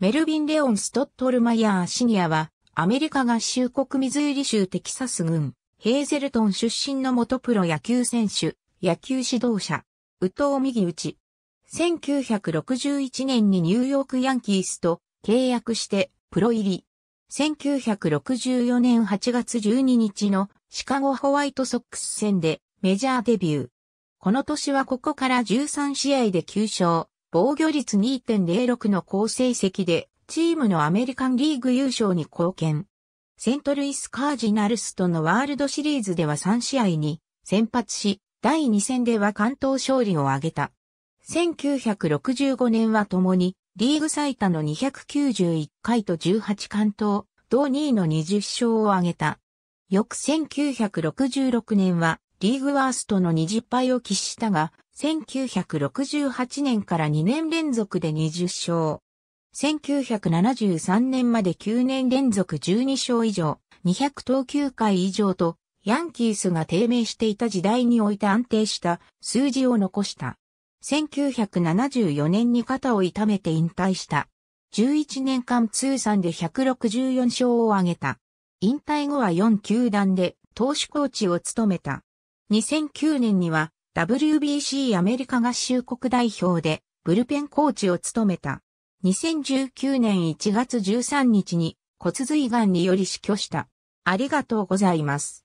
メルビン・レオン・ストットルマイヤー・シニアは、アメリカ合衆国ミズーリ州テキサス郡、ヘーゼルトン出身の元プロ野球選手、野球指導者、宇藤右チ。1961年にニューヨークヤンキースと契約してプロ入り。1964年8月12日のシカゴホワイトソックス戦でメジャーデビュー。この年はここから13試合で9勝、防御率2.06の好成績で、チームのアメリカンリーグ優勝に貢献。セントルイスカージナルスとのワールドシリーズでは3試合に先発し、第2戦では関東勝利を挙げた。1965年は共にリーグ最多の291回と18関東、同2位の20勝を挙げた。翌1966年はリーグワーストの20敗を喫したが、1968年から2年連続で20勝。1973年まで9年連続12勝以上、200投球回以上と、ヤンキースが低迷していた時代において安定した数字を残した。1974年に肩を痛めて引退した。11年間通算で164勝を挙げた。引退後は4球団で投手コーチを務めた。2009年には WBC アメリカ合衆国代表でブルペンコーチを務めた。2019年1月13日に骨髄癌により死去した。ありがとうございます。